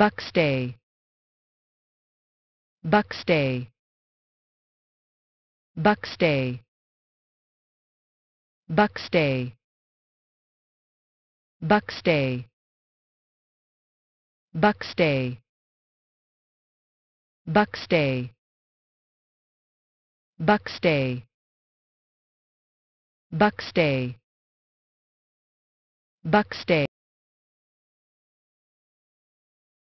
Buckstay. Buckstay. Buckstay. Buckstay. Buckstay. Buckstay. Buckstay. Buckstay. Buckstay. Buckstay.